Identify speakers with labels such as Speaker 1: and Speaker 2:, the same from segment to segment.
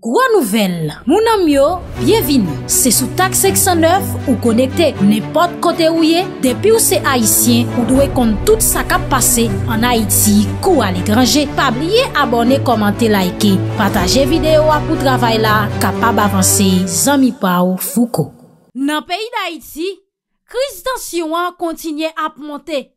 Speaker 1: Gwa nouvel, mounan myo, byevini, se sou tak 609 ou konekte nepot kote ouye, depi ou se Haitien ou dwe kont tout sa kap pase an Haiti kou alekranje. Pabliye abone, komante, laike, pataje videyo apou travay la, kapab avanse, zami pa ou fouko. Nan peyi d'Haiti, krizitansiyon kontinye apmonte.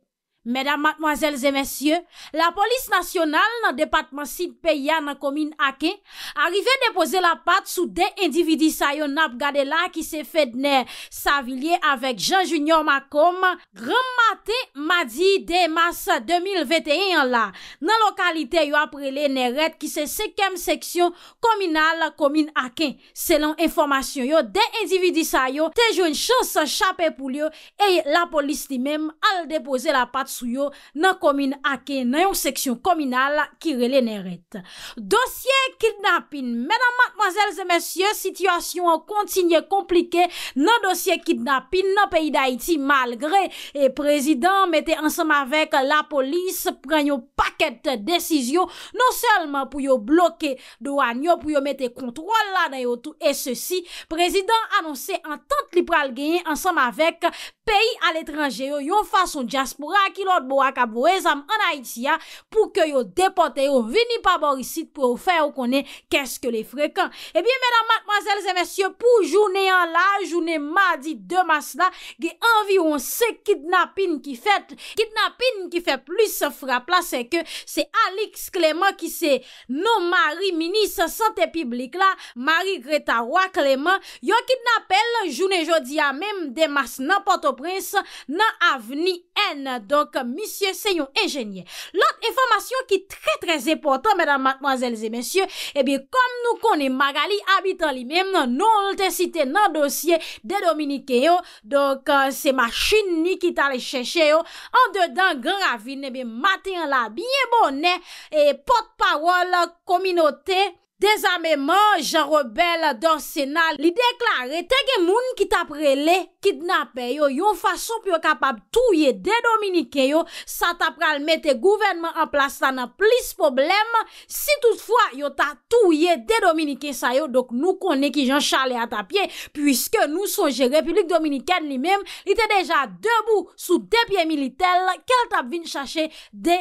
Speaker 1: Madame, mademoiselles et messieurs, la police nationale, nan département 6 P.I.A. nan komine Aken, arrive à déposer la patte sous des individus ayon nabgade la qui s'est fait d'ner s'avilier avec Jean-Junior Macom rematé madi dé mars 2021 la. Nan lokalité yo apre les nerettes qui s'est séquème section kominal la komine Aken. Selon informasyon yo, des individus ayon te joun chans chaper pou liyo et la police li mèm al déposer la patte sou yo nan komine ake nan yon seksyon kominal ki rele neret. Dosye kidnapin menan matmazel zemesye situasyon kontinye komplike nan dosye kidnapin nan peyi da iti malgre. E prezident mette ansam avek la polis prenyo paket desizyo non selman pou yo bloke douan yo pou yo mette kontrol la nan yo tou. E se si prezident anonse antante liberal genye ansam avek peyi al etranje yo yon fason diaspora ki lot bo akabou e zam an Haitia pou ke yo depote yo vini pa borisit pou yo fè ou konen keske le frekan. Ebyen, eh mèdam, mademoiselles et messieurs, pou jounen la, jounen madi de mas la, ge envi ou se kidnapin ki fè plus frapla, se ke se Alex Clement ki se nou mari minis sante piblik la, mari Greta Roy Clement, yo kidnapel jounen jodi ya mèm de mas nan Port-au-Prince nan Aveni N. Donk misye se yon enjenye. Lot enformasyon ki tre tre zepotan, medan matmazelze mesye, ebi kom nou konen Magali, abitan li mem, nan nou lte site nan dosye de Dominike yo, dok euh, se machin ni ki talè chèche yo, oh, an dedan gravine, ebi eh matin la biye bonè, e potpawol, kominote. Dezame man, Jean Rebelle dans Sénat, li deklaré tege moun ki tapre le kidnapé yo, yo fason pou yo kapab touye de Dominikè yo, sa tapre al mette gouvernement en plas sa nan plis problem, si toutfwa yo ta touye de Dominikè sa yo, dok nou konè ki Jean Charley a tapye, pwiske nou son jè Republik Dominikè li mèm, li te deja debou sou depye militel kel tap vin chache de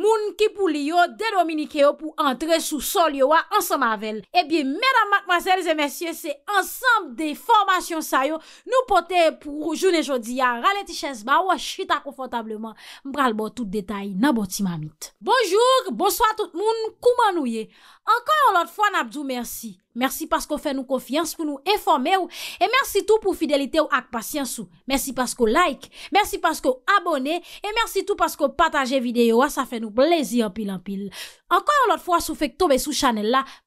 Speaker 1: moun ki pou li yo de Dominikè yo pou antre sou sol yo wa ans E biye, mèdam, mak, masèl, zè, mèsyè, se ansamb de formasyon sa yo nou pote pou joun e jodi a ralè ti chèz ba ou a chita konfantableman mbral bo tout detay nan bo ti mamit. Bonjour, bonsoit tout moun, kouman nou ye? Ankon yon lot fwa, nabdou, mersi. Mersi paskou fè nou konfians pou nou enfome ou, e mersi tou pou fidelite ou ak pasyans ou. Mersi paskou like, mersi paskou abone, e mersi tou paskou pataje videyo, a sa fè nou plezi anpil anpil.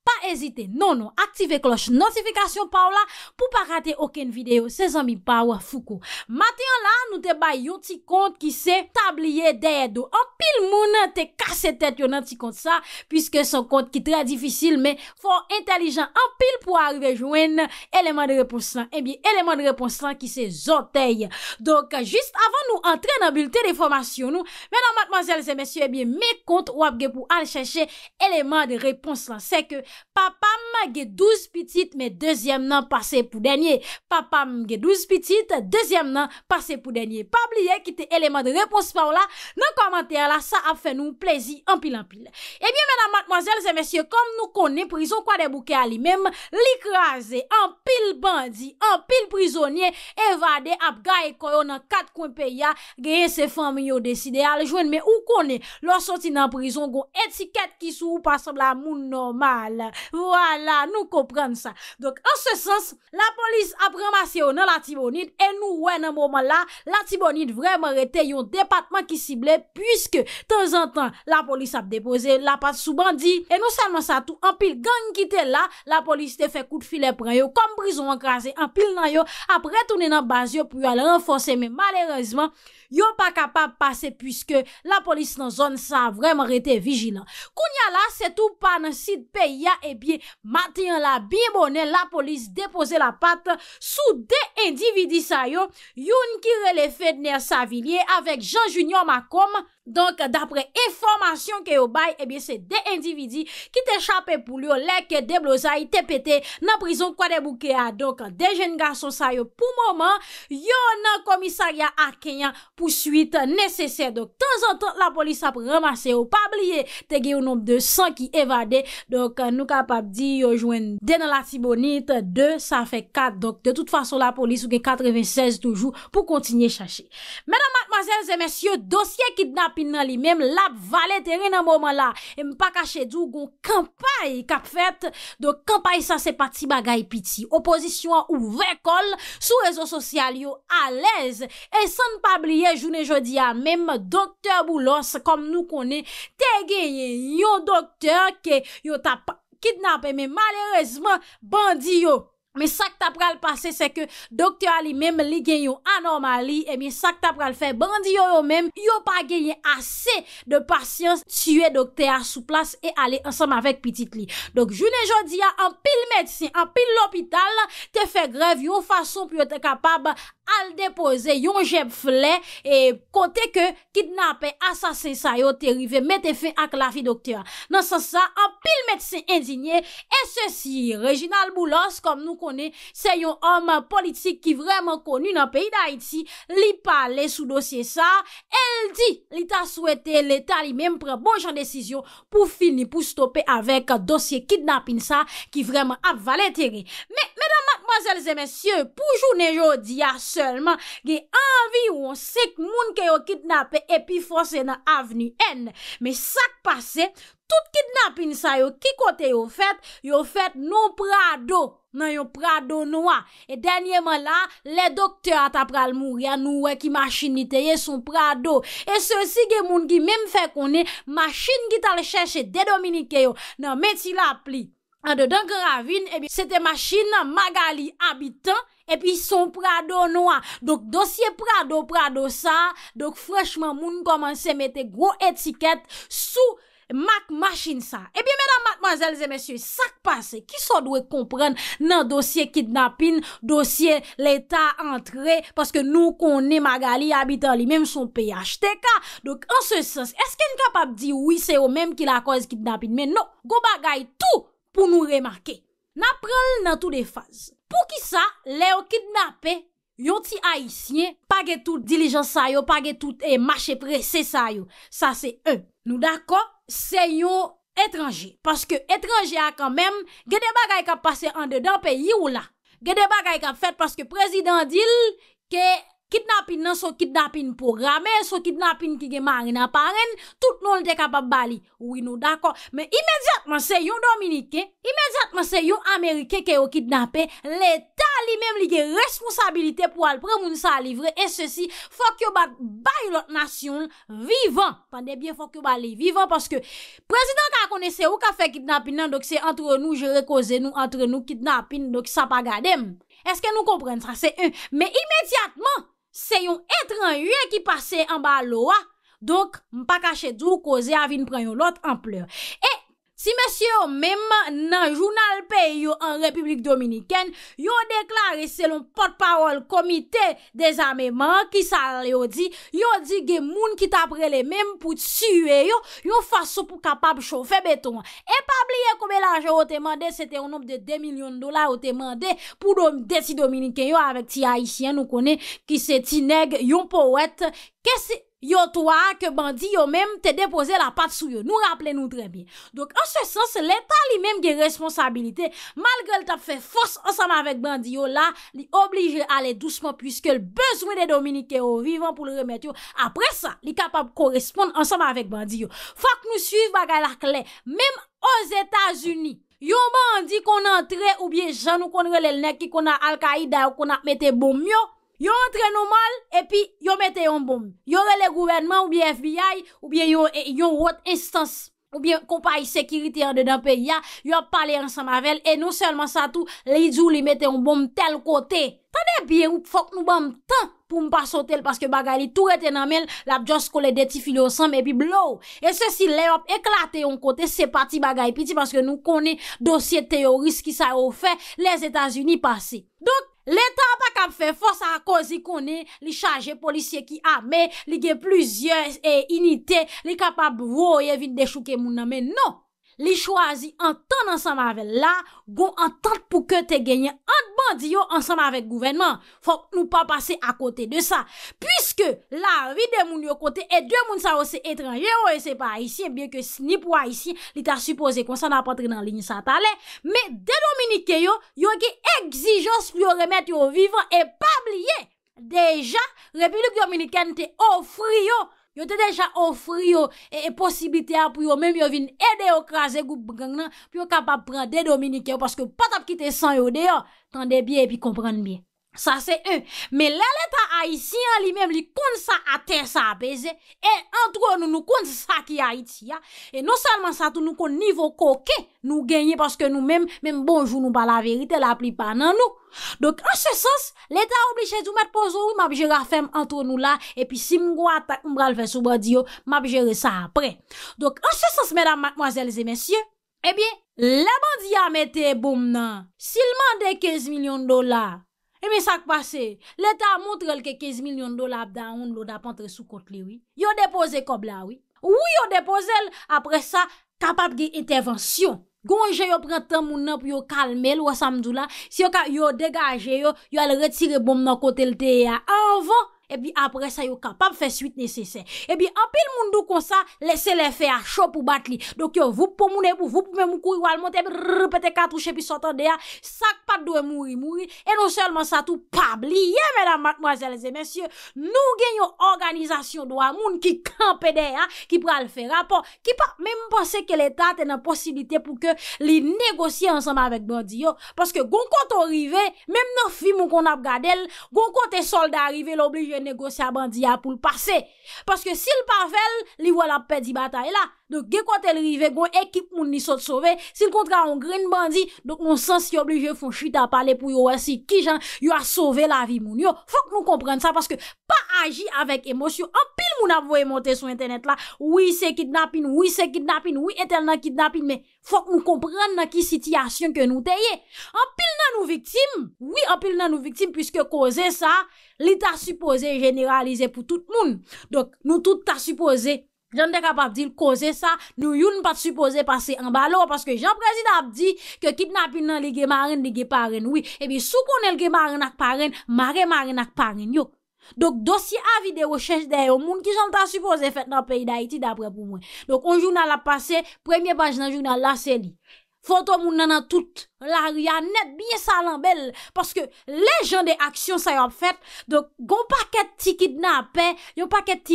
Speaker 1: Pa ezite, non non, aktive kloche notifikasyon pa ou la pou pa rate oken videyo, se zan mi pa ou fukou. Maten la, nou te bay yon ti kont ki se tabliye deyè do. An pil moun, te kase tèt yon an ti kont sa, pwiske son kont ki trè difisil, men fon entelijan an pil pou arive jwen eleman de repons lan. Ebi, eh eleman de repons lan ki se zotey. Donk, jist avan nou antrenan bulte de formasyon nou, menan matman zèl zè mèsyo, ebi, men kont wapge pou an chèche eleman de repons lan. Se ke... Pa pam ge 12 pitit Me dezyem nan pase pou denye Pa pam ge 12 pitit Dezyem nan pase pou denye Pa bliye ki te eleman de repons pa ou la Nan komantè ala sa ap fè nou plèzi Anpil anpil Ebyen menan matmoazèl zè mèsyè Kom nou konè prizon kwa debouke alimèm Lik razè anpil bandi Anpil prizonye evade ap gaye Koyon nan kat kwenpe ya Geye se fèm yo deside aljwen Me ou konè lò soti nan prizon Gon etikèt ki sou pasab la moun normal Voila, nou komprende sa Donk, an se sens, la polis ap remase yo nan la tibonit E nou wè nan mwoman la, la tibonit vreman rete Yo depatman ki sible, pwiske tenzantan la polis ap depose La pat sou bandi, e nou salman sa tout An pil gang gite la, la polis te fe kout filè pre yo Kom brison akrase, an pil nan yo Apre tounen nan baz yo pou yo ale renfose Men malerezman, yo pa kapab pase Pwiske la polis nan zon sa vreman rete vijilan Koun ya la, se tou pan an sit pe ya e biye matyen la biye bonen la polis depose la pat sou de endividi sayo. Yon ki rele fèd nè sa viniye avèk Jean-Junion Macombe, Donk, dapre informasyon ke yo bay, ebyen eh se de endividi ki te chapen pou liyo, lek, de blozay, te pete, nan prizon kwa de bouke a. Donk, de jen gason sa yo pou moman, yo nan komisarya a kenyan pousuit neseser. Donk, tenzantan la polis ap remase yo, pabliye te ge yo nombe de 100 ki evade. Donk, nou kapap di yo jwen dene lati bonit, 2, sa fe 4. Donk, de tout fason la polis ou gen 96 toujou pou kontinye chache. Menan matmazelze, mensyo, dosye kidnap, Pina li menm lap valet e re nan mouman la. E mpa kache djou goun kampay kap fet. Do kampay sa se pati bagay piti. Oposisyon ouve kol sou rezo sosyal yo alez. E san pabliye jounen jodi ya menm doktor boulos kom nou konen tegeye yo doktor ke yo ta kidnape men malerezman bandi yo. mi sa k ta pral pase se ke dokte a li mem li genyo anormali, e mi sa k ta pral fe bandi yo yo mem, yo pa genye ase de pasyans, tue dokte a sou plas e ale ansam avek pitit li. Donk, jounen jodi a, an pil medsien, an pil lopital, te fe grev yo fason pou yo te kapab al depoze yon jeb flè e kote ke kidnapè asasè sa yo terive mette fè ak la fi doktè. Nansan sa, ap pil metse endinye, e se si Reginald Moulos, kom nou kone, se yon om politik ki vreman konu nan peyi da Haiti, li pale sou dosye sa, el di, li ta souwete, li ta li mem pre bonjan desisyon pou fini pou stopè avek dosye kidnapin sa ki vreman ap valè teri. Me, me damak mazelze mèsyè, poujou nejo diya Seleman, ge anvi ou sek moun ke yo kidnap e epifose nan avni en. Me sak pase, tout kidnap in sa yo ki kote yo fet, yo fet nou prado nan yo prado noua. E denye man la, le dokte atap pral mou, ya nou we ki masin niteye sou prado. E se si ge moun ge mem fe konen, masin gita le chese dedominike yo nan metil apli. An de dan gravin, ebi, eh sete machin nan Magali abitan, ebi son prado noa. Dok dosye prado prado sa, dok freshman moun komanse mette gro etiket sou mak machin sa. Ebi, eh menan matmazelze, mesye, sak pase, ki so dwe kompren nan dosye kidnapin, dosye leta antre, paske nou konen Magali abitan li, menm son pey achte ka. Dok an se sens, eske n kapap di, oui, se yo menm ki la koz kidnapin, menm nou, go bagay tou. pou nou remarke. Na prel nan tout de faz. Pou ki sa, le ou kidnape, yoti haisyen, pa ge tout dilijans sayo, pa ge tout e eh, mache prese sayo. Sa se un. E. Nou dako, se yo etranje. Paske etranje a kanmem, gede bagay ka pase an dedan pe yi ou la. Gede bagay ka fet paske prezident dil, ke... Kitnapin nan sou kitnapin pou rame, sou kitnapin ki ge marina paren, tout nou l de kapab bali. Oui nou d'akon. Men imediatman se yon Dominike, imediatman se yon Amerike ke yo kitnapen, l'Etat li menm li ge responsabilite pou al premoun sa livre, e se si fok yo bat bay lot nasyon vivan. Pan debyen fok yo bali vivan, paske prezident a konese ou ka fe kitnapin nan, dok se antre nou je rekoze nou, antre nou kitnapin, dok sa pa gadem. Eske nou kompren sa, se un. Se yon etran yon ki pase an ba lo a, ah. donk m pa kache djou koze avin preyon lot an ple. E, Si mèsyè yo mèm nan jounal pe yo an republik dominiken, yo deklare selon potpawol komite de zame man ki sa yo di, yo di gen moun ki tapre le mèm pou tsyue yo, yo fasyo pou kapab choufe beton. E pabliye koube lanjou o temande, se te o nom de 2 milyon dola o temande pou deti dominiken yo, avek ti haisyen nou kone ki se ti neg yon pou wet, kesi... Yo towa ke bandi yo menm te depoze la pat sou yo, nou rappele nou tre bien. Dok an se sens, l'Etat li menm gen responsabilite, malge l tap fe fos ansam avek bandi yo la, li oblige ale dousman pwiske l bezwen de dominike yo vivan pou l remet yo. Apre sa, li kapab koresponde ansam avek bandi yo. Fak nou suiv bagay la kle, menm os Etats-Unis, yo bandi kon entre ou bie jan ou kon relel nek ki kon al-Kaida ou kon apmete bomyo, Yo entre nou mal, epi yo mette yon bom. Yo rele gouvenman, oubyen FBI, oubyen eh, yon road instance, oubyen kopayi sekiriti an de nan pe ya, yo pale ansan mavel, e nou selman sa tou, le idjou li mette yon bom tel kote. Tane biye ou fok nou bom tan, pou mpa sotel, paske bagay li tou rete nan men, la bjo skole deti filo ansan, epi blow. E se si le yo eklate yon kote, se pati bagay piti, paske nou kone dosye teoris ki sa oufe les Etats-Unis pasi. Dok, Lè tan pa kap fè fòsa akòzi konè li chanje polisye ki amè, li gen plüzyon e inite, li kap ap wòye vin de chouke moun amè, nou. li chwazi an ton ansanm ave la, gon an ton pou ke te genye an bandi yo ansanm ave gouvenman. Fok nou pa pase akote de sa. Puiske la ri de moun yo kote e dwe moun sa ose etranje yo, e se pa isi, e bie ke sni pou a isi, li ta supose kon san apotri nan lini sa talen, me de Dominike yo, yo eke egzijos pou yo remet yo vivan e pabliye. Deja, Republik Dominikane te ofri yo yo te deja ofri yo e, e posibite apri yo, menm yo vin ede yo kaze goup brang nan, pi yo kapap pran de dominike yo, paske patap kite san yo de yo, tan de biye pi kompran miye. Sa se un, me lè lè ta Haitien li mèm li konde sa a ter sa apese, e antre nou nou konde sa ki Haiti ya, e non salman sa tou nou konde nivou koke nou genye, paske nou mèm, mèm bonjou nou ba la verite la plipa nan nou. Dok an se sens, lè ta oubli chèzou mèt pozou, mabjere afem antre nou la, epi si mou gwa tak mbral fè sou bradi yo, mabjere sa apre. Dok an se sens, mèdam, mwazèlzè, mèsyè, e bie, lè bandi ya mète boum nan, silman de 15 milyon dolar, E mi sa kwa se, leta moutrel ke 15 milyon dola ap daoun loda pantre sou kote liwi, yo depoze kob lawi, ou yo depoze apre sa kapap gey intervensyon. Gonje yo prentan moun ap yo kalme lwa samdou la, si yo ka yo degaje yo, yo al retire bom nan kote lte ya avan. Ebi apre sa yo kapab fe suite nese se Ebi apil moun do kon sa Lese le fe a cho pou bat li Dok yo vup pou moun epou Vup pou mwen mou kou ywa al mont Ebi repete katouche pi sotan de ya Sak pat doye mouri mouri E non selman sa tou pabli Ye menamak mwazel zemensye Nou gen yon organizasyon do a moun Ki kampe de ya Ki pral fe rapon Ki pa mwen mwen pense ke le ta te nan posibilite Pou ke li negosye ansama vek do di yo Paske gon kote orive Mem nou fi moun kon ap gadel Gon kote solde arive l'oblije Negoci a bandiya pou l'pase Paske sil pavel Li wala pedi batay la Donk ge kwa tel rive gwen ekip moun ni sot sove Sil kontra an gren bandi Donk moun sens yo blije foun chwita pale Pou yo wasi ki jan yo a sove la vi moun yo Fok nou komprende sa Paske pa aji avèk emosyon An pil moun avoye monte sou internet la Ouye se kidnapping, ouye se kidnapping Ouye etel nan kidnapping Fok nou komprende nan ki sityasyon ke nou teye An pil nan nou viktim Ouye an pil nan nou viktim Piske koze sa Li ta suppose generalize pou tout moun Donk nou tout ta suppose Jan de kap ap dil koze sa, nou yon pat suppose pase an balo, paske jan prezid ap di ke kidnapin nan li ge maren, li ge paren, e bi sou konen li ge maren ak paren, maren maren ak paren, yok. Dok dosye avi de rechèche de yo moun ki jan ta suppose fèt nan peyi da iti dapre pou mwen. Dok on jounan ap pase, premye panj nan jounan la se li. Foto moun nanan tout, la riyan net, biye salan bel, paske le jan de aksyon sa yo ap fet, do gwo paket ti kidnapen, yo paket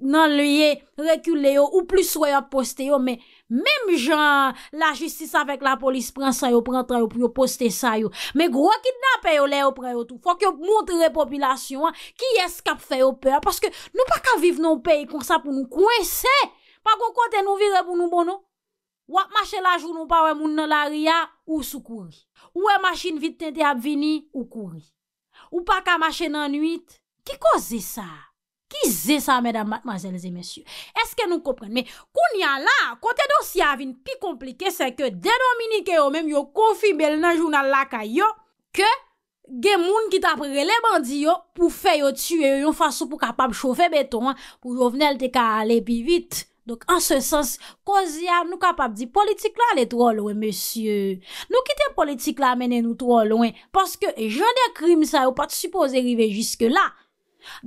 Speaker 1: nan leye rekule yo, ou plus yo ap poste yo, men mèm jan la jistis avèk la polis pren sa yo, pren tra yo, pou yo poste sa yo, men gwo kidnapen yo le yo preyo tou, fòk yo montre le popilasyon, ki eskap fe yo per, paske nou pa ka vive nou peyi kon sa pou nou kwen se, pa gwo konten nou vire pou nou bono. Wap mache la joun ou pa wè moun nan la ria, ou sou kouri. Ou wè machine vit tente ap vini, ou kouri. Ou pa ka mache nan nuit. Ki ko zè sa? Ki zè sa, mèdame, mademazèlese, mèsyou? Eske nou kompren? Mè, koun yan la, kote dosya avin pi komplike, se ke denominike yo mèm yo konfi bel nan joun nan laka yo, ke gen moun ki tapre le bandi yo, pou fe yo tue yo yon fason pou kapam chofe beton, pou yo venel te ka ale pi vit. Donk, an se sens, kozya nou kapap di politik la le tro lwen, monsye. Nou kite politik la menen nou tro lwen, paske jende krim sa yo pati suppose rive jiske la.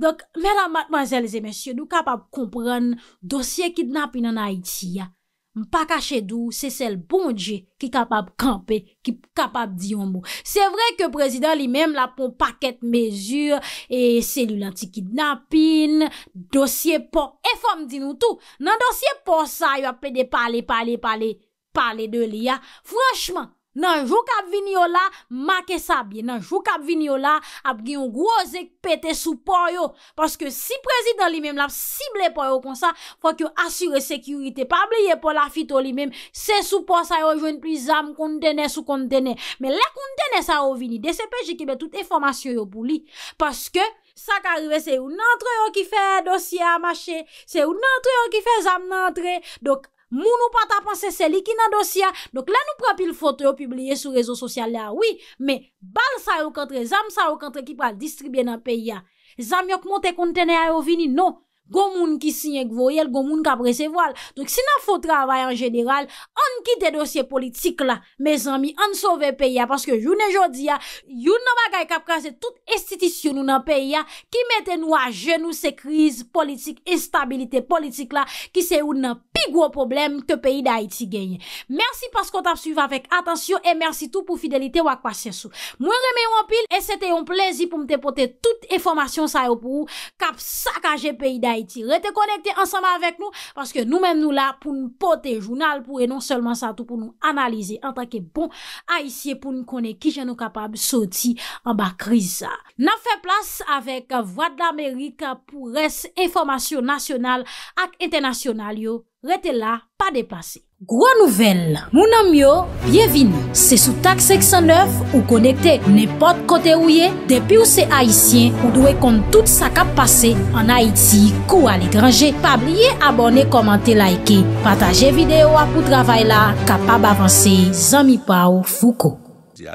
Speaker 1: Donk, menan matman zelze, monsye, nou kapap kompran dosye kidnap inan Haiti ya. Mpa ka chedou, se sel bon dje ki kapab kampe, ki kapab di yon mbo. Se vre ke prezident li menm la pou paket mezur, e selou lantik ki napin, dosye pon, e fom di nou tou. Nan dosye pon sa, yon apè de pale, pale, pale, pale de li ya. Franchman. Nanjou k ap vini yo la, ma ke sabye. Nanjou k ap vini yo la, ap gen yon grozek pete soupon yo. Paske si prezident li menm la ap sible pou yo konsa, pou ak yo asyre sekurite. Pa bleye pou la fito li menm, se soupon sa yo jwen pli zam kondene sou kondene. Men la kondene sa yo vini, de sepe jikebe tout informasyon yo pou li. Paske sa ka rive se ou nantre yo ki fe dosye amache, se ou nantre yo ki fe zam nantre, dok Moun ou pa ta panse se li ki nan dosya. Dok la nou pra pil fote ou pibliye sou rezo sosyal la. Oui, me bal sa yo katre, zam sa yo katre ki pa distribye nan pe ya. Zam yok monte kontene a yo vini, nou. gomoun ki sinye gvoyel, gomoun ka preseval. Donc si nan fò travay an jeneral, an kite dosye politik la, mes ami, an sove peya, paske joun e jodi ya, joun nan bagay kap kase tout estitisyoun ou nan peya, ki mette nou a jenou se kriz politik, estabilite politik la, ki se ou nan pig wò problem ke peyi da iti genye. Mersi paskot ap suyva vek, atansyon, e mersi tout pou fidelite wakwasyen sou. Mwen reme yon pil, e sete yon plezi pou mte pote tout e formasyon sayo pou ou, kap sakaje peyi day, a iti rete konekte ansama avek nou paske nou men nou la pou nou pote jounal pou e non selman sa tou pou nou analize an tanke bon a iti e pou nou kone ki jen nou kapab soti an ba kriza. Na fe plas avek Voix d'Amerika pou res informasyon nasyonal ak internasyonal yo. rete la pa depase. Gro nouvel, mounan myo, bienvini, se sou tak 609 ou konekte nepot kote ou ye, depi ou se Haitien, ou dwe kont tout sa kap pase an Haiti kou al ekranje. Pa blye abone, komante, laike, pataje videyo apou travay la, kapab avanse, zami pa ou fuko.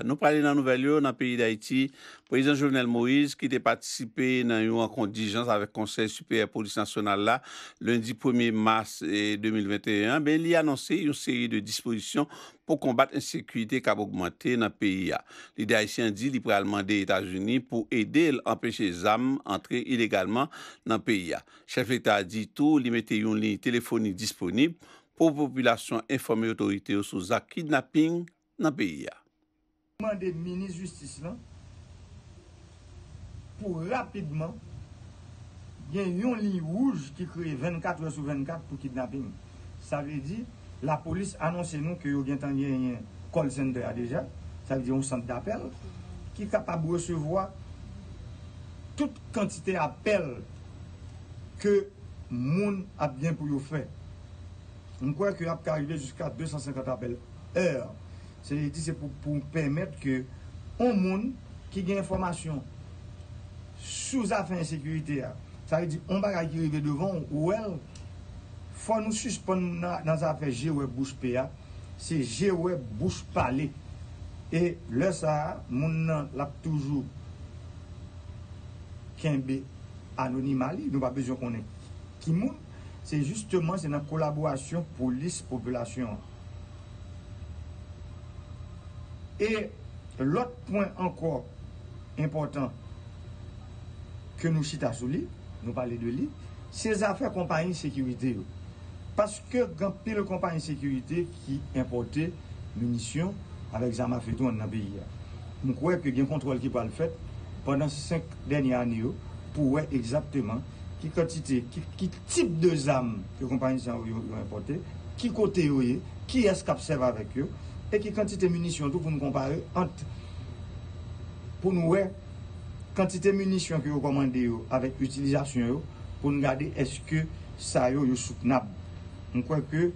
Speaker 2: Nou prale nan nouvel yor nan peyi Daiti, prezident Jovenel Moïse ki te patisipe nan yon akondijans avèk konsèl supèyè polis nasyonal la lundi 1è mars 2021, eh, ben li anonsè yon seri de dispolisyon pou kombat ensekuitè kaboukmentè nan peyi ya. Li Daitien di li pralman de Etat-Unis pou edèl empèche zam antre ilégalman nan peyi ya. Chef l'Etat di tou li mette yon li telefoni disponib pou populasyon informe otorite yo sou zakid na ping nan peyi ya.
Speaker 3: de la justice pour rapidement il y a une ligne rouge qui crée 24 heures sur 24 pour kidnapping. Ça dire que la police annonce nous que y un un call center a Ça veut un centre d'appel qui qui capable de recevoir toute quantité d'appels que moun a bien pour faire. faire. On croit qu'il y a arrivé jusqu'à 250 appels heure. Se yi di se pou pou mpemet ke on moun ki gen informasyon sou zafen sekurite a. Sa yi di, on baga ki rive devan, ou el fwa nou suspon nan zafen G.O.E. Bush PA, se G.O.E. Bush PA le. E le sa, moun nan lap toujou kenbe anonimali nou pa bezyon konen. Ki moun, se justeman se nan kolabwasyon pou lis populasyon a. Et l'autre point encore important que nous citons là, nous parlons de là, c'est les affaires compagnie de sécurité. Parce que quand il y a une compagnie de sécurité qui importe munitions avec des armes à feu tout dans la pays, on croit que il y a un contrôle qui peut le faire pendant ces cinq dernières années pour voir exactement qu'il y a un type de armes que les compagnies de sécurité ont importé, qu'il y a un côté, qu'il y a ce qu'on observe avec eux, e ki kantite munisyon tou pou nou kompare ant pou nou we kantite munisyon ki yo komande yo avek utilizasyon yo pou nou gade eske sa yo yo soutnab nou kwenke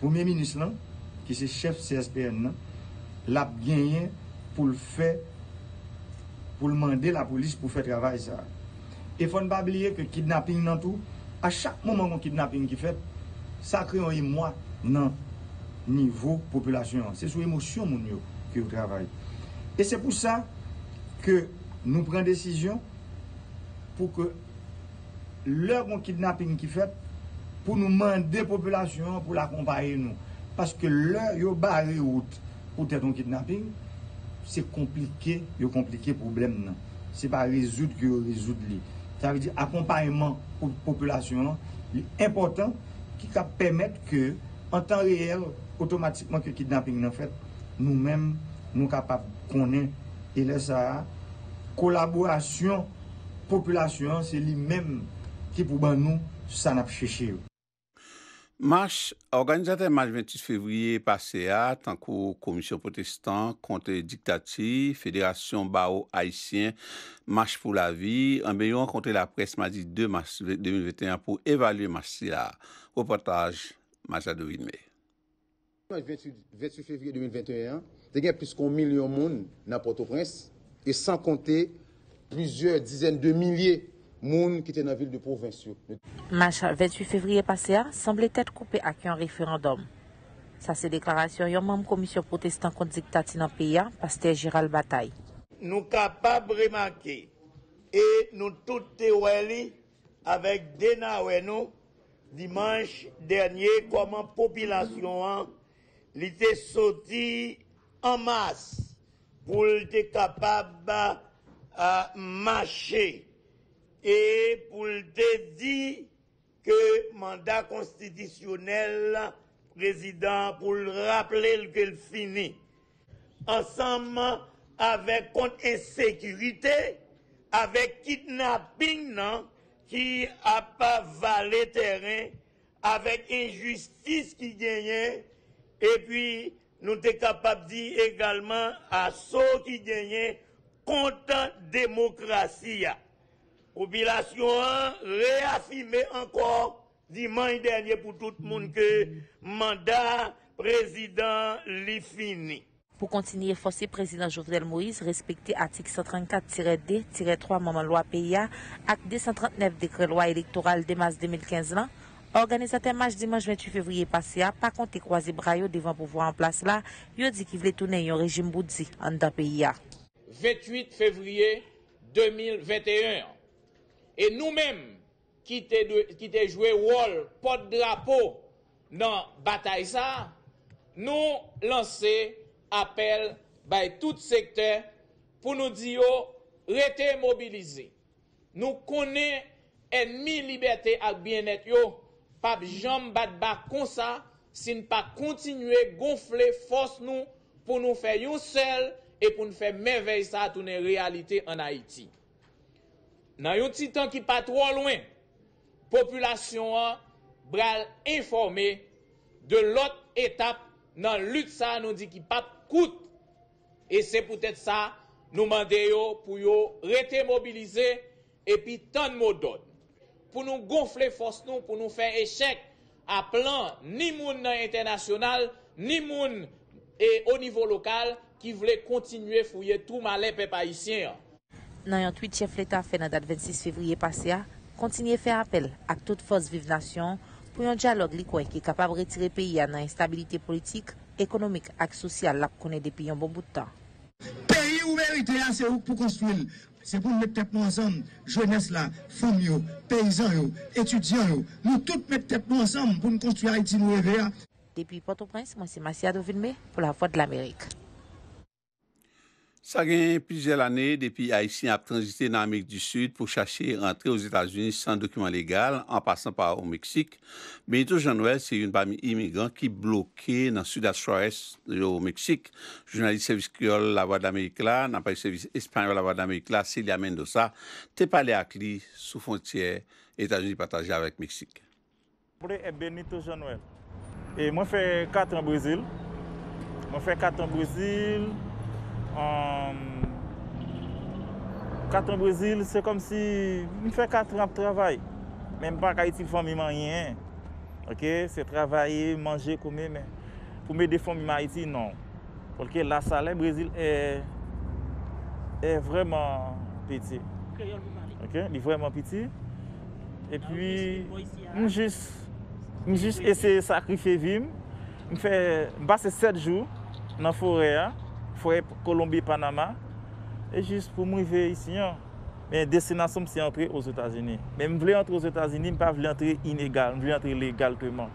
Speaker 3: pou miye munisyon lan ki se chef CSPN nan lap genyen pou l fè pou l mande la polis pou fè travay sa e fon pa bilye ke kidnapping nan tou a chak mouman kon kidnapping ki fè sa kriyon yi mwa nan niveau population. C'est sur l'émotion que vous travaillez. Et c'est pour ça que nous prenons décision pour que leur kidnapping qui fait, pour nous demander population, pour l'accompagner nous. Parce que leur yo barré route pour être kidnapping, c'est compliqué, yo compliqué problème Ce n'est pas résoudre que résoudre Ça veut dire accompagnement pour population, important qui va permettre que en temps réel Otomatikman ki ki damping nan fèt, nou mèm nou kapap konen e lè sa a. Kolaborasyon, populasyon, se li mèm ki pou ban nou san ap fèche.
Speaker 2: Marche, organizatè Marche 28 Février, passe a, tankou komisyon protestant, kontè diktati, Fèderasyon Baou Haïsyen, Marche pou la Vi, anbèyon kontè la presse ma di 2 Marche 2021 pou evalue Marche si la. Reportaj, Marche a devine mè.
Speaker 4: 28 fevrier
Speaker 5: 2021, te gen piskon milyon moun nan Port-au-Prince e san konte plusieurs dizen de milyon moun ki ten nan vil de Provence.
Speaker 6: Mach 28 fevrier passe a, semble te te koupe ak yon referandom. Sa se deklarasyon yon moun komisyon protestant kon diktati nan piya, paste Giral Batay.
Speaker 7: Nou kapab remanke, e nou toute weli avèk dena wè nou dimanche dernyè koman popilasyon an Il était sorti en masse pour être capable de euh, marcher et pour être dire que mandat constitutionnel président pour le rappeler qu'il finit ensemble avec contre insécurité avec kidnapping qui a pas valé terrain avec injustice qui gagnait E pi nou te kapap di egalman a sou ki djenye kontant demokrasiya. O bilasyon reafime ankor, di man yi dernye pou tout moun ke mandat prezident li fini.
Speaker 6: Po kontinye fosye prezident Jovdel Moïse, respekte atik 134-2-3 maman lo apeya ak 239 dekre lo a elektoral demas 2015 lan. Organisa ten maj dimanj 28 fevriye pase a, pa konti kwa zibrayo devan pou vwa an plas la, yo di ki vle toune yon rejim boudzi an da pe ya.
Speaker 4: 28 fevriye 2021, e nou menm ki te jwe wol pot drapo nan batay sa, nou lanse apel bay tout sekte pou nou di yo rete mobilize. Nou kone enmi liberté ak bienet yo, pap jom bat bak kon sa, si n pa kontinue gonfle fos nou pou nou fe yon sel e pou nou fe menveye sa toune realite an Haiti. Nan yon ti tan ki patro lwen, populasyon an bral informe de lot etap nan lut sa nou di ki pat koute e se pou tete sa nou mande yo pou yo rete mobilize e pi tan mou don. pou nou gonfle fos nou pou nou fe eshek a plan ni moun nan internasyonal, ni moun e o nivou lokal ki vle kontinye fouye tou malen pe payisyen.
Speaker 6: Nan yon tweet chef l'Etat fè nan 26 fevriye pasea, kontinye fè apel ak tout fos vive nation pou yon djalod likwen ki kapab retire peyi nan instabilite politik, ekonomik ak sosyal lak konen depi yon bon bout tan.
Speaker 3: Peyi ou merite yon se wou pou konstruye. Se pou nou mette tep nou ansan, jounes la, foun yo, peyizan yo, etudyan yo, nou tout mette
Speaker 6: tep nou ansan pou nou konstruyare iti nou e veya. Depi Port-au-Prince, monsi Masiado Vilme, pou la Voit de l'Amerik.
Speaker 2: Sa gen pizel ane depi Aïsine ap tranzite nan Amerik di sud pou chache rentre ou Etats-Unis san dokumen legal an pasan pa ou Meksik. Benito Jean-Noël se yon pami imigran ki bloke nan Sud-Astra-Oest yo Meksik. Jounaliste servis kriol la vwa d'Amerik la, nan paye servis espanyol la vwa d'Amerik la, se li amène do sa, te pale akli sou fontyer Etats-Unis pataje avèk Meksik.
Speaker 8: Mbre e Benito Jean-Noël. E mwen fè kat an Brésil. Mwen fè kat an Brésil... Katon Brazil se kom si mi fe katon ap travay men pa gay ti fon mi man yen se travay manje kome pou me defon mi man yen la salen Brazil e vreman piti li vreman piti e pi mi jis mi jis ese sakrifi vim mi base set jou nan forea Foye, Kolombi, Panama, e jist pou mwen ve yisi yon. Men, desi nan son mwen se yon pre yon otazini. Men mwen vle yon otazini, mwen pa vle yon tre inegal, mwen vle yon tre legalteman.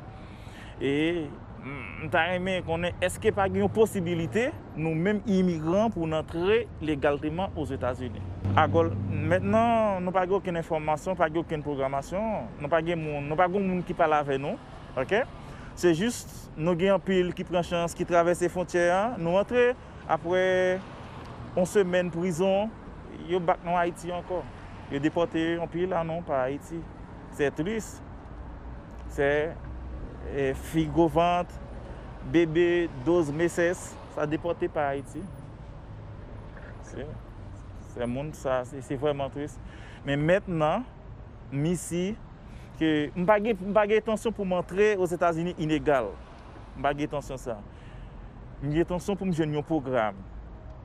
Speaker 8: E, mwen ta reme konen, eske pa gen yon posibilite, nou men imigran pou yon tre legalteman yon otazini. Agol, men nan, nan pa gen yon informasyon, nan pa gen yon programasyon, nan pa gen moun, nan pa gen moun ki palave nou, ok? Se jist nou gen yon pil ki pran chans ki travè se fontyè an, nou antre apre on se men prizon, yo bak nan Haiti ankon. Yo depote yon pil anon pa Haiti. Se tris. Se eh, figo vant, bebe, doz meses, sa depote pa Haiti. Se moun sa, se vèman tris. Men mentenan, misi... m bagye etansyon pou m antre os Etats-Unis inegal. M bagye etansyon sa. M bagye etansyon pou m jen yon program.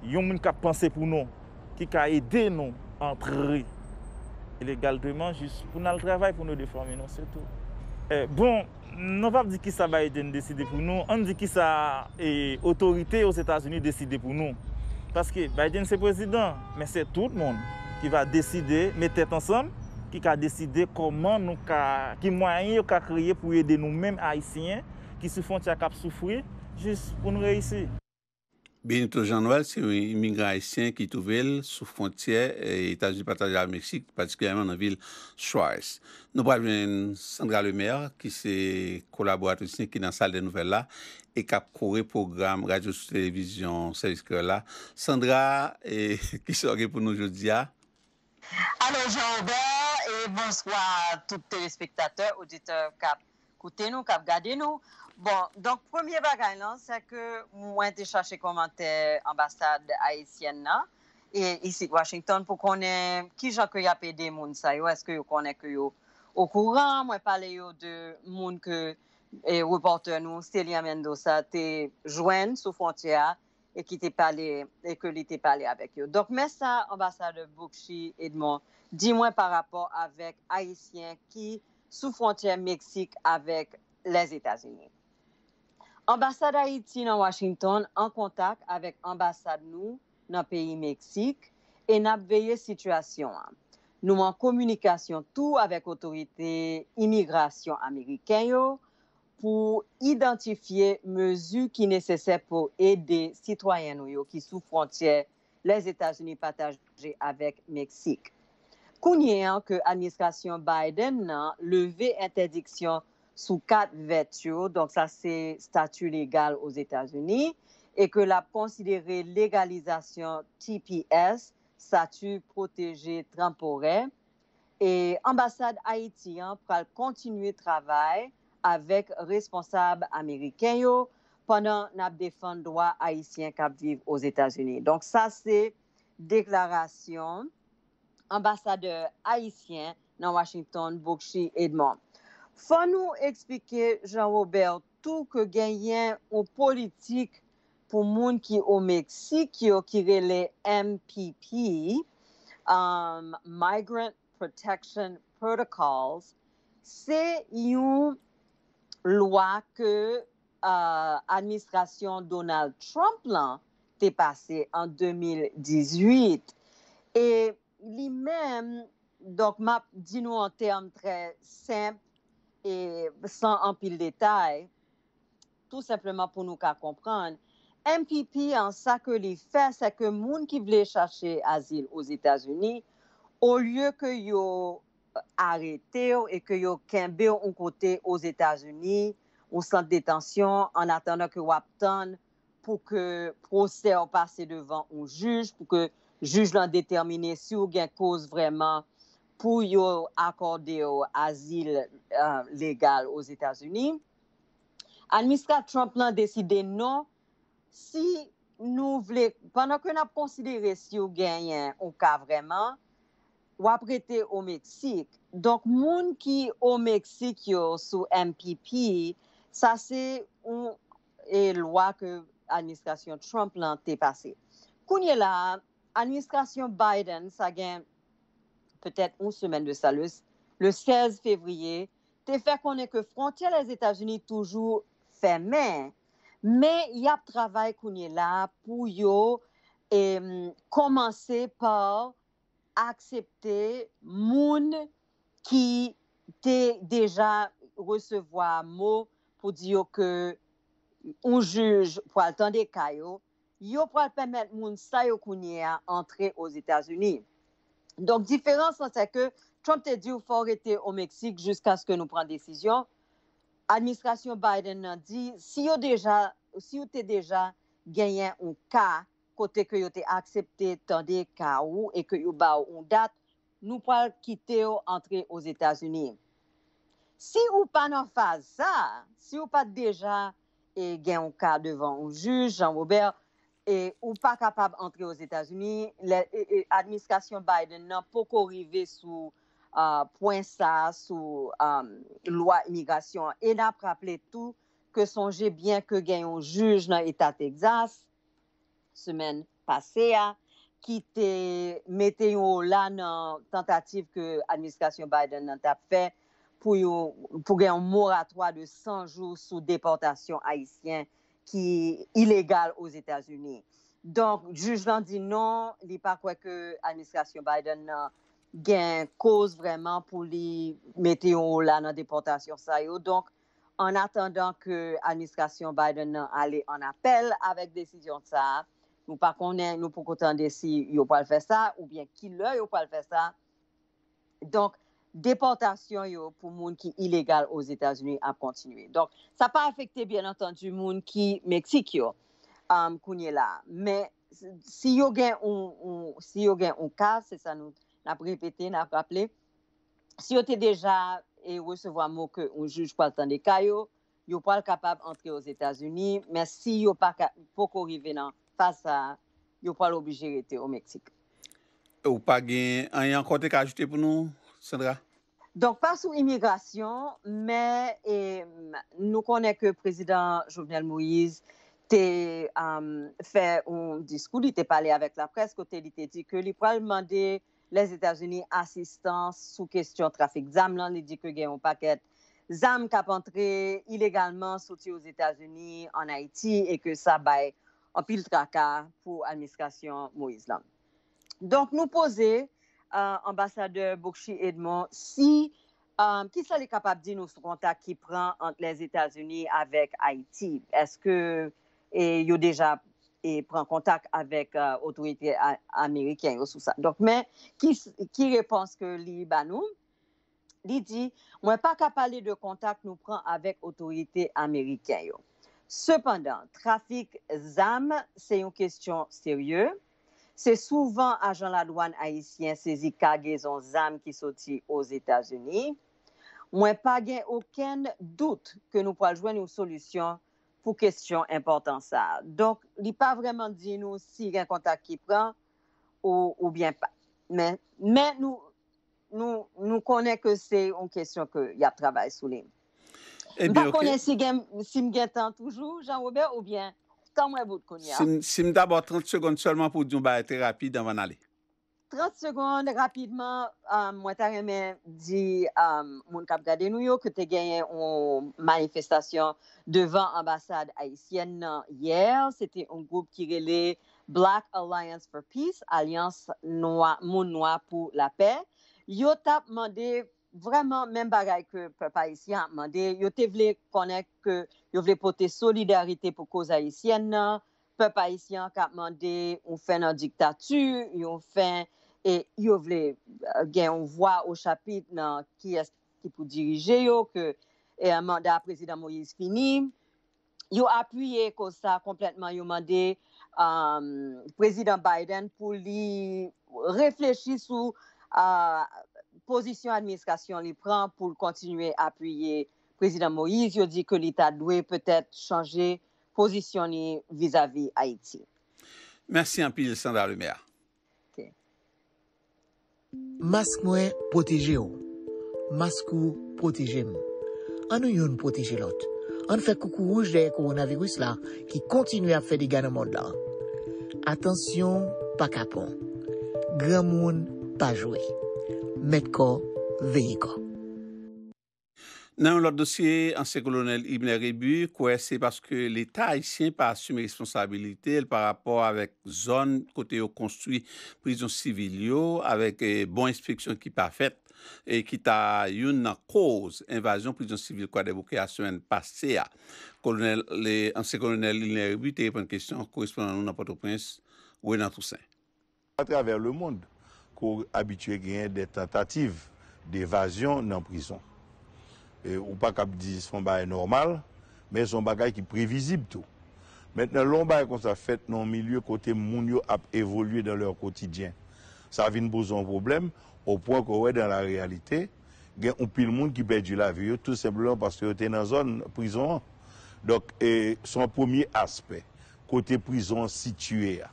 Speaker 8: Yon moun ka panse pou nou, ki ka ede nou antre. E legal deman, jis pou nan l travay pou nou deforme nou, se tou. Eh, bon, non va di ki sa Biden deside pou nou, an di ki sa otorite eh, os Etats-Unis deside pou nou. Paske, Biden se prezident, men se tout moun ki va deside, mette etansyon, ki ka deside koman nou ka ki mwany yo ka kriye pou yede nou men Haitien ki sou fontye kap soufri jis pou nou reisi.
Speaker 2: Benito Jean-Noël, se yon imingran Haitien ki touvel sou fontye eh, etajou patajal Meksik patikyèman nan vil Chouaïs. Nou pa jwen Sandra Lemer ki se kolaboratrisyen ki nan sal de nouvel la e kap kore program radio sou televizyon sa yos kre la. Sandra eh, ki se orge pou nou jodi ya.
Speaker 9: Alo Jean-Aubert, bonsoir tous téléspectateurs auditeurs cap, écoutez nous, cap, gardez nous. Bon, donc, premier bagage, c'est que moi, j'ai cherché est l'ambassade haïtienne, ici et ici, Washington, pour connaître qui j'en que a moun, ça, yo, est-ce que vous connaissez que au courant, moi, parlé, yo, de moun que, et reporter, nous, Mendoza, Mendoza, t'es joint sous frontière, et qui t'es parlé, et que Donc, parlé avec yo. Donc, mais ça, ambassade Bouchi, Edmond, Dis moi par rapport avec Haïtiens qui sous frontière Mexique avec les États-Unis. Ambassade Haïti dans Washington en contact avec ambassade nous dans pays Mexique et avons veillé situation. Nous en communication tout avec autorité immigration américaine pour identifier mesures qui nécessaires pour aider citoyens qui sous frontière les États-Unis partagés avec Mexique. Kounyen ke l'administration Biden a levé l'interdiction sous quatre vêtements, donc ça c'est statut légal aux états unis et que la considérée l'égalisation TPS, statut proteje trampore, et ambasade haïtienne pral kontinue avec avec responsables américains pendant pandan nap defan droits haïtiens kap viv aux états unis Donc ça c'est déclaration ambassadeur haïtien dans Washington, Bokshi Edmond. Faut nous expliquer, Jean-Robert, tout que gagne aux politiques pour monde qui au Mexique, qui les MPP, um, Migrant Protection Protocols, c'est une loi que l'administration euh, Donald Trump a dépassée en 2018. Et lui-même, donc, map, dis-nous en termes très simples et sans en pile détails, tout simplement pour nous qu'à comprendre, MPP en ça que les fait, c'est que gens qui voulait chercher asile aux États-Unis, au lieu que yo arrêté et que yo kembe un côté aux États-Unis, au centre de détention, en attendant que wapton pour que procès passe devant un juge, pour que Juge lan determine si ou gen kouse vreman pou yo akorde yo azil euh, legal os Etats-Unis. Administrat Trump lan deside non. Si nou vle, panakou na konsidere si ou gen yen ou ka vreman, wap rete o Meksik. Donk moun ki o Meksik yo sou MPP, sa se ou e lwa ke administrasyon Trump lan te pase. Kounye lan... administration Biden, ça peut-être une semaine de salut le, 16 février, te fait qu'on est que frontière les États-Unis toujours fermée. Mais il y a travail qu'on est là pour et mm, commencer par accepter Moon qui t'est déjà recevoir mot pour dire que on juge pour attendre caillots yo pourraient permettre moun sa yo kounye aux États-Unis. Donc différence c'est que Trump a dit qu'il faut rester au Mexique jusqu'à ce que nous prenions décision. Administration Biden a dit si vous déjà si déjà gagné un cas côté que vous avez accepté tandis cas ou et que yo ba une date nous pourrons quitter ou entrer aux États-Unis. Si ou pas en phase ça, si ou pas déjà et un cas devant un juge Jean Robert E ou pa kapab antre yo z Etats-Unis, e, e, administrasyon Biden nan pou ko rive sou poinsa sou lwa imigrasyon. E nan praple tout, ke sonje bien ke gen yo juj nan Etat-Texas semen pase ya, ki te mete yo la nan tentatif ke administrasyon Biden nan tap fe pou gen yo moratwa de 100 jou sou deportasyon Haitien qui est illégal aux États-Unis. Donc, juge dit non, il a pas quoi que l'administration Biden a une cause vraiment pour les météo là dans déportation ça Donc, en attendant que l'administration Biden aille en appel avec décision de ça, nous pas nous pour autant si yo pas faire ça ou bien qui ne peut pas faire ça. Donc, deportasyon yo pou moun ki ilegal os Etats-Unis ap kontinue. Donk, sa pa afekte, byen entendi, moun ki Meksik yo, kounye la. Men, si yo gen ou, si yo gen ou ka, se sa nou, nap repete, nap rappele, si yo te deja e resevo a mou ke ou juj kwa tan deka yo, yo pal kapab antre os Etats-Unis, men si yo pa poko rivenan, fasa, yo pal objere te o Meksik.
Speaker 2: Ou pa gen, an yon kote kajite pou nou? Sandra?
Speaker 9: pas sous immigration, mais euh, nous connaissons que le président Jovenel Moïse a euh, fait un discours, il a parlé avec la presse que il t'a dit que les aux états les états unis assistance sous question trafic dit, que il dit que un paquet paket zam qui entré entré illégalement aux états unis en Haïti, et que ça bay un pile tracas pour l'administration Moïse Donc, nous poser. Euh, ambassadeur Bokshi Edmond, si, euh, qui ça capable de nous contact qui prend entre les États-Unis avec Haïti? Est-ce que y a déjà et prend contact avec l'autorité euh, américaine Donc, mais qui, qui réponse que nous, Li dit, moi pas capable parler de contact nous prend avec l'autorité américaine. Cependant, trafic ZAM, c'est une question sérieuse. C'est souvent agent la douane haïtien cest car il qui sortit aux États-Unis. On n'a pas aucun doute que nous pourrons jouer une solution pour questions importantes. importante. Donc, il n'est pas vraiment dit si il un contact qui prend ou bien pas. Mais nous connaissons que c'est une question qu'il y a de travail, soulignez-le.
Speaker 2: Eh Vous connaissez
Speaker 9: toujours, Jean-Robert, ou bien... Si
Speaker 2: Sim, d'abord 30 secondes seulement pour diyon ba rapide va
Speaker 9: 30 secondes rapidement, euh, Moi, mwen ta remen di um, euh, moun kap gade nou yo ke te genyen ou manifestasyon devan ambasade un groupe qui rele Black Alliance for Peace, Alliance noire pour Noir la Paix. Yo tap mande Vreman men bagay ke Pepe Aisyan ap mande, yo te vle konek ke yo vle pote solidarite pou koza Aisyen nan, Pepe Aisyan kap mande ou fe nan diktatu, yo fe, e yo vle euh, gen ou vwa ou chapit nan ki es ki pou dirije yo, ke e manda a Prezident Moïse Fini, yo apuye ko sa kompletman yo mande euh, Prezident Biden pou li reflechi sou a... Euh, Pozisyon administasyon li pran pou kontinuy apuyye Prezident Moïse yo di ke li ta dwe Pe tèt chanje pozisyon li vizavi Haiti
Speaker 2: Mersi anpil Sandra Lumère
Speaker 4: Maske mwen poteje ou Maskou poteje mwen An nou yon poteje lot An fè koukou rouch deyè koronavirus la Ki kontinuy ap fè di ganamon la Atensyon pa kapon Gran moun pa jowe
Speaker 6: METKO VEYIKO
Speaker 2: Nan yon lot dosye Anse kolonel Ibn Erebu kouè se paske l'Etat aisyen pa asume responsabilite el pa rapor avek zon kote yo konstoui prizon sivil yo avek eh, bon inspeksyon ki pa fèt e ki ta yon nan kouz invajon prizon sivil kwa devokè aswen pasè a Anse kolonel Ibn Erebu te repon kèsyon kouè spon nan nou nan patoprens Gwena Troussaint
Speaker 5: A travers le monde
Speaker 2: ko abitue genye
Speaker 5: detentative de vasyon nan prizon. Ou pa kap dizis fon bae normal, men son bagay ki previzib tou. Metnen lon bae kon sa fet nan milieu kote moun yo ap evolye dan lor kotidyen. Sa avine pou zon problem, ou pwen kowe dan la realite, gen ou pil moun ki pedu la viyo, tout sempelan paske yo te nan zon prizon. Dok, son pomi aspe, kote prizon situye a.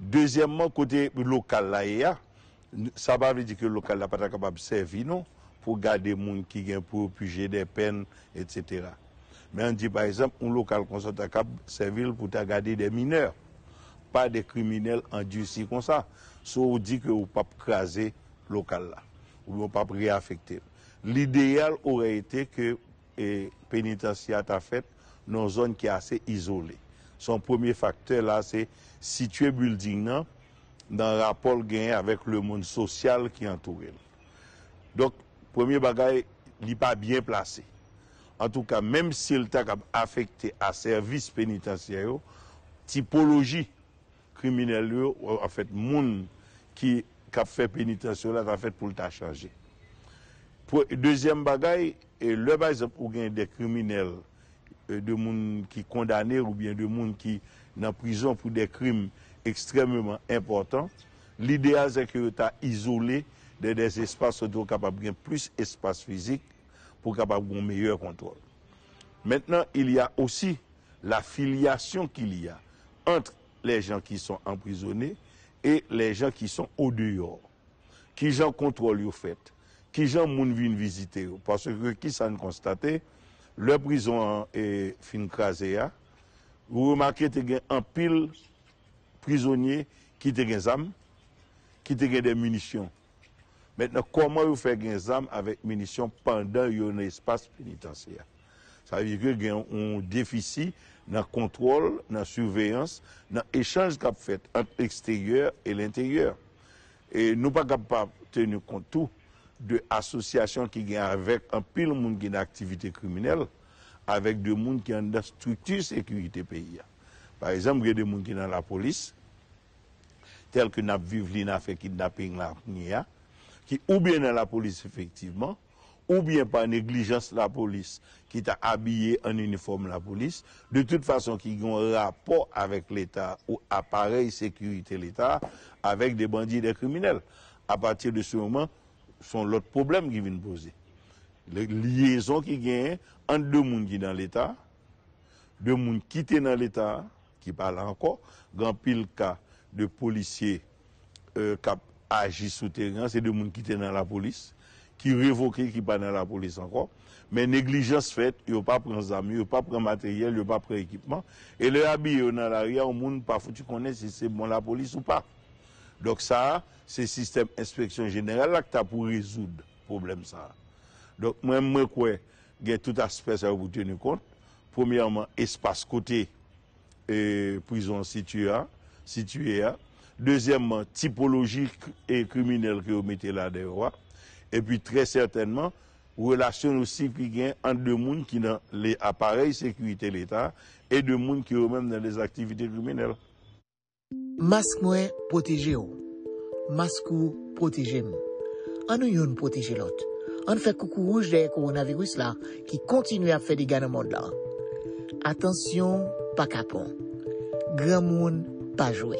Speaker 5: Dezyemman, kote lokal la ye a, ça ne veut dire que le local n'est pas capable de servir non, pour garder les gens qui ont pour juger des peines, etc. Mais on dit par exemple, un local qu'on soit capable de servir pour garder des mineurs, pas des criminels endurcis comme ça. Si on dit que vous ne peut pas craser le local là, ou peut pas réaffecter. L'idéal aurait été que la pénitentiaire ait fait dans une zone qui est assez isolée. Son premier facteur là, c'est situer le building. Non? nan rapol genye avèk le moun sosyal ki an tou gen. Dok, pwemye bagay, li pa bien plase. An tou ka, mèm si lta kap afekte a servis penitansyay yo, tipoloji kriminelle yo, ou an fèt moun ki kap fè penitansyoy la, an fèt pou lta chanje. Dezyen bagay, e, le baz ap ou gen de kriminelle, de moun ki kondane ou bien de moun ki nan prizon pou de krimi, extrêmement important. L'idéal, c'est que as isolé dans des espaces surtout capable de plus d'espace physique pour capable un meilleur contrôle. Maintenant, il y a aussi la filiation qu'il y a entre les gens qui sont emprisonnés et les gens qui sont au dehors. Qui gens contrôle au fait, qui gens moun parce que qui s'en constater, le prison est fin hein? vous remarquez qu'il y un pile Prisonye kite gen zam, kite gen de munisyon. Met nan koman yo fè gen zam avèk munisyon pandan yo nan espas penitansiyan. Sa vi kwen gen yon defisi nan kontrol, nan surveyans, nan echange kap fèt ant eksteryer e l'interyer. E nou pa kap pa teny kontou de asosyasyon ki gen avèk an pil moun gen aktivite kriminel, avèk de moun ki an dan struktur sekurite peyi ya. Par exemple, yon yon moun ki nan la polis, tel ke nap vivli na fe kidnaping la niya, ki ou bien nan la polis efektiveman, ou bien pa neglijans la polis, ki ta abye en uniform la polis, de tout fason ki yon rapor avek l'Etat, ou aparel sekurite l'Etat, avek de bandi de kriminel. A pati de se waman, son lot problem ki vin pose. Le liaison ki gen, an de moun ki nan l'Etat, de moun ki te nan l'Etat, ki pa la ankon, gan pil ka de polisye euh, kap aji souterran, se de moun ki te nan la polis, ki revoke ki pa nan la polis ankon, men neglijans fet, yo pa pren zami, yo pa pren materyel, yo pa pren ekipman, e le abi yo nan la riyan, moun pa foutu konen se se moun la polis ou pa. Dok sa, se sistem inspeksyon generel lak ta pou rezoud problem sa. Dok mwen mwen kwe, gen tout aspes a ou pou tenu kont, pwemiyaman, espas kote E... et prison situé a. Deuxèmement, typologik et kriminelle...... ki ou mette la devroi. Et puis, trè certainement, ou relasyon ou siplikè...... an de moun ki nan lè appareil sékuitè l'État...... et de moun ki ou mèm nan lè aktivité kriminelle.
Speaker 4: Mask mwen, poteje ou. Mask ou, poteje mwen. An ou yon poteje lot? An fè koukou rougè kou an avirous la...... ki kontinuè a fè di ganamanda. Atensyon... Pakapon, gran moun
Speaker 6: pa jwe,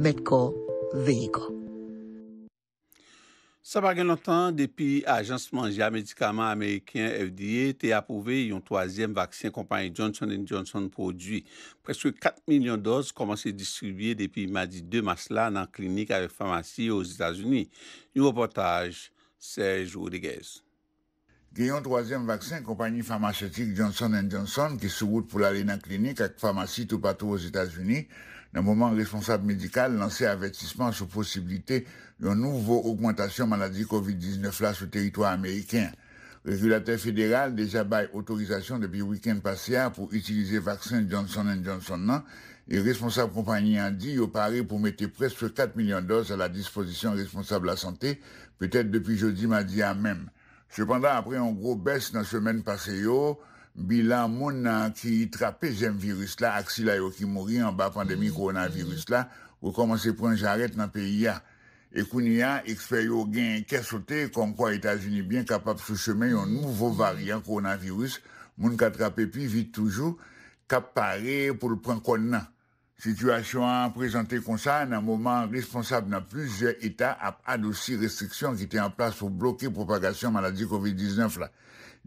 Speaker 6: metko veyiko.
Speaker 2: Sa bagen lontan, depi Ajans Mangea Medikama Amerikyen FDA te apove yon toazem vaksin kompany Johnson & Johnson prodwi. Preske 4 milyon doz koman se distribye depi madi 2 masla nan klinik avek famasy yoz Itazuni. Yon wopotaj, Serge Rouriguez.
Speaker 10: Guillaume, troisième vaccin, compagnie pharmaceutique Johnson Johnson, qui est sur route pour l'aller clinique avec pharmacie tout partout aux États-Unis. Dans le moment, responsable médical lancé avertissement sur possibilité d'une nouvelle augmentation de maladie COVID-19 là sur le territoire américain. Régulateur fédéral déjà bail autorisation depuis le week-end passé pour utiliser vaccin Johnson Johnson non, et responsable compagnie a dit au Paris pour mettre presque 4 millions de doses à la disposition responsable de la santé, peut-être depuis jeudi mardi à même. Sependan apre yon gro bes nan semen pase yo, bilan moun nan ki trape jen virus la, aksi la yo ki mouri an ba pandemi koronavirus la, ou koman se pren jaret nan peyi ya. E kouni ya, eksper yo gen kesote kon kwa Etasuni bien kapap sou semen yon nouvo variant koronavirus, moun ka trape pi vit toujou, kap pare pou l pren kon nan. Situasyon prezante konsan nan mouman responsable nan plusye etat ap adousi restriksyon ki te an plas pou blokir propagasyon maladi COVID-19 la.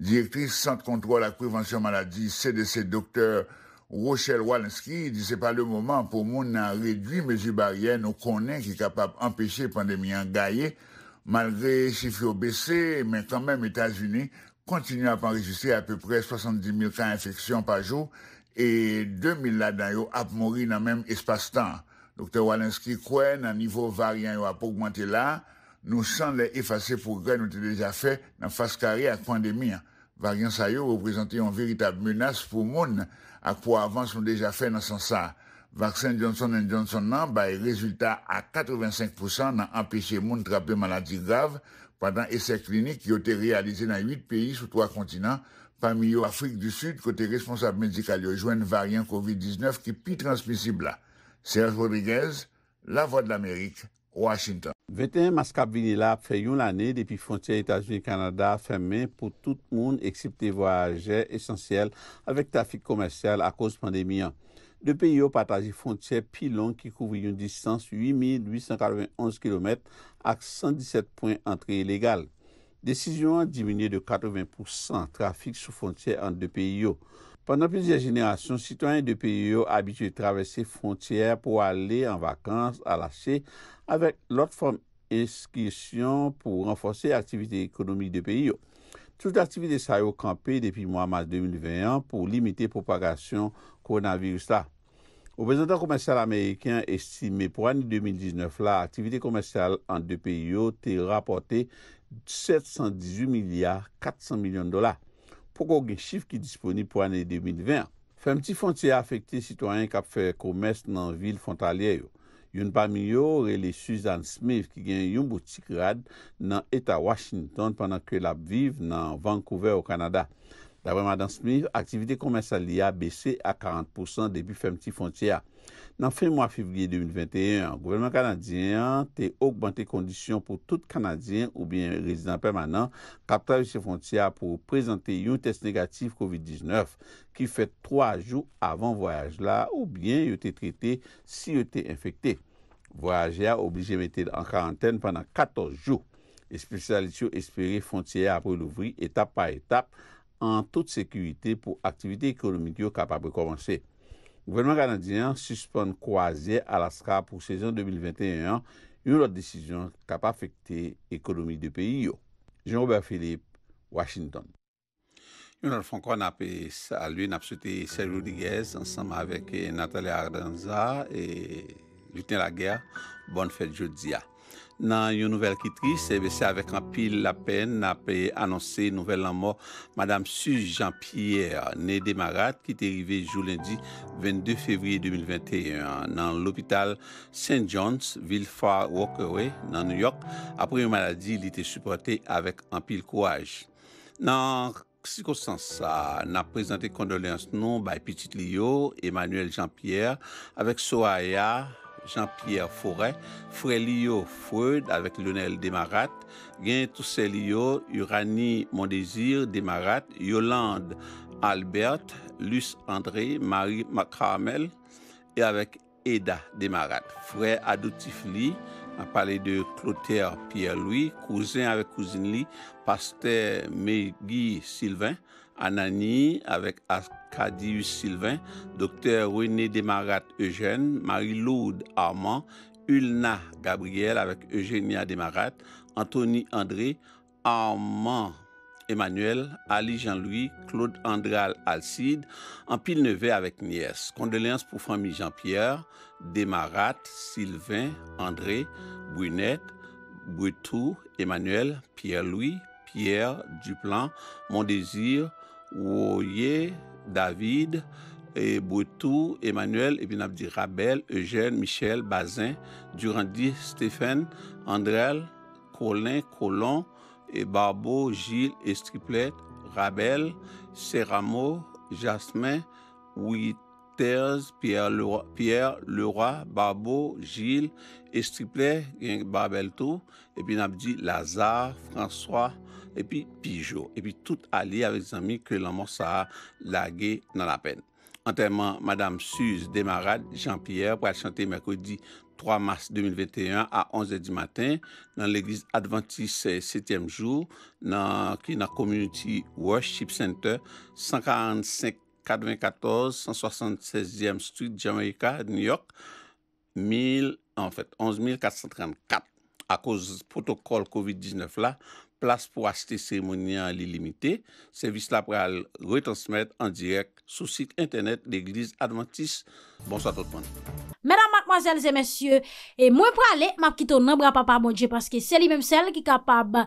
Speaker 10: Direktris Sant Kontrol Ak Prevensyon Maladi CDC Dr. Rochelle Walensky dise pa le mouman pou moun nan redwi mezi baryen ou konen ki kapap empeshe pandemi an gaye malde chifre obese men kan men Etats-Unis kontinu ap an rejistre ap peu prez 70 000 kan infeksyon pa jou. e 2000 la dan yo ap mori nan men espas tan. Dr. Walensky kwen nan nivou varian yo ap augmente la, nou san le efase pou gre nou te deja fe nan faskari ak pandemi. Varian sa yo represente yon veritab menas pou moun ak pou avans nou deja fe nan san sa. Vaksin Johnson & Johnson nan baye rezultat a 85% nan apiche moun trape maladi grav padan eser klinik yo te realize nan 8 peyi sou 3 kontinant Parmi yo Afrik du Sud, kote responsable medikal yo jwen variant COVID-19 ki pi transmisible la. Serge Rodriguez, La Voix de l'Amérique, Washington.
Speaker 2: 21 maskap vinilap fè yon l'anè depi fonciè Etat-Unis-Canada fè men pou tout moun eksipte voyager esensyèl avèk tafik komersyèl akos pandemiyan. Depi yo pataji fonciè pi long ki kouvri yon distans 8891 km ak 117 poin antre ilégal. Décision a diminué de 80% trafic sous frontière entre deux pays. Pendant plusieurs générations, citoyens citoyens de pays à traverser frontières pour aller en vacances, à l'achat, avec l'autre forme d'inscription pour renforcer l'activité économique de pays. toute activité s'est sa depuis le mois de mars 2021 pour limiter la propagation la. coronavirus. commercial américain estime pour ane 2019 la, activité commerciale l'activité deux pays été rapporté est 718 milyard 400 milyon dola. Poko gen chif ki disponib pou ane 2020. Fèm ti fon ti ya afekte sitwanyen kap fè komers nan vil fon talye yo. Yon pa mi yo re le Susan Smith ki gen yon boutik rad nan Eta Washington panan ke lap viv nan Vancouver ou Kanada. Dabre Madame Smith, aktivite komensal li a besse a 40% debi fermti fontye a. Nan fin mwa februye 2021, gouvernement kanadyen te augbante kondisyon pou tout kanadyen ou bien rezidant permanant kapta vise fontye a pou prezante yon test negatif COVID-19 ki fe 3 jou avan voyaj la ou bien yote trete si yote infekte. Voyaje a oblige mette an karenten pandan 14 jou. Espesyalitio espere fontye a apre louvri etap pa etap. an tout sèkuitè pou aktivite ekonomik yo kapap prekomanse. Gouvernement kanadien suspon kouazè Alaska pou sezon 2021 yon lote desisyon kapap fèkte ekonomik de peyi yo. Jean-Robert Philippe, Washington. Yon lote fankou an apè saluè, an apè sote Sergi Roudiguez ansanm avèk Natalia Ardenza et luten la gère, bon fèl jodi ya. Nan yon nouvel kitris, e eh besè avèk anpil la pen, nan apè anonsè nouvel anmò, Madame Suj Jean-Pierre, ne demarat ki te rive jou lendi 22 fevri 2021, nan l'hôpital St. John's, Vilfa Walkway, nan New York, apè yon maladi li te supratè avèk anpil kouaj. Nan psikosansa, nan apresante kondoleans nou, bay Petit Lyo, Emmanuel Jean-Pierre, avèk Soaia, Jean-Pierre Fauret, frè Lyo Freud, avèk Lionel Demarate, Gen Toussè Lyo, Urani Mondesir Demarate, Yolande Albert, Luce André, Marie Macarmel, evèk Eda Demarate, frè Adoutif Li, apalè de Clotaire Pierre-Louis, kouzèn avèk kouzine Li, Pasteur Megui Sylvain, Anani avèk Aska... Cadius Sylvain, Dr René Desmarat Eugène, Marie-Laude Armand, Ulna Gabriel avec Eugénia Desmarat, Anthony André, Armand Emmanuel, Ali Jean-Louis, Claude Andral Alcide, en pile avec nièce. Condoléances pour famille Jean-Pierre, Desmarat, Sylvain, André, Brunette, Brutou, Emmanuel, Pierre-Louis, Pierre Duplan, Mondésir, Royer, David, et Boutou, Emmanuel, et puis Rabel, Eugène, Michel, Bazin, Durandi, Stéphane, André, Colin, Colon, et Barbeau, Gilles, Estriplet, Rabel, Seramo, Jasmin, Witters, Pierre Leroy, Barbeau, Gilles, Estriplet, Barbel et puis Lazare, François, epi pijou, epi tout a li avè zami ke lan mò sa lagè nan apèn. Antèman, Madame Suze Demarade, Jean-Pierre, pou al chante Merkodi 3 mars 2021 a 11 di matin, nan l'Eglise Adventiste 7e jour, ki nan Community Worship Center, 145 94, 176e street, Jamaica, New York, 11434, akòz protokol COVID-19 la, Plas pou asite seremoni an li limite Servis la pral retransmet An direk sou site internet L'Eglise Adventiste Bonsoit tout moun
Speaker 1: Mwen pralé, mapkito nan bra papa moun Je paske seli menm sel ki kapab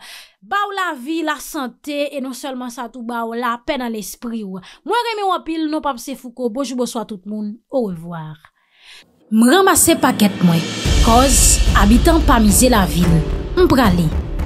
Speaker 1: Baw la vi, la sante E non selman sa tou baw la pen an l'espri Mwen reme wapil Non papse fuko, bonsoit tout moun Mwen ramase paket mwen Koz, abitan pa mize la vil Mwen pralé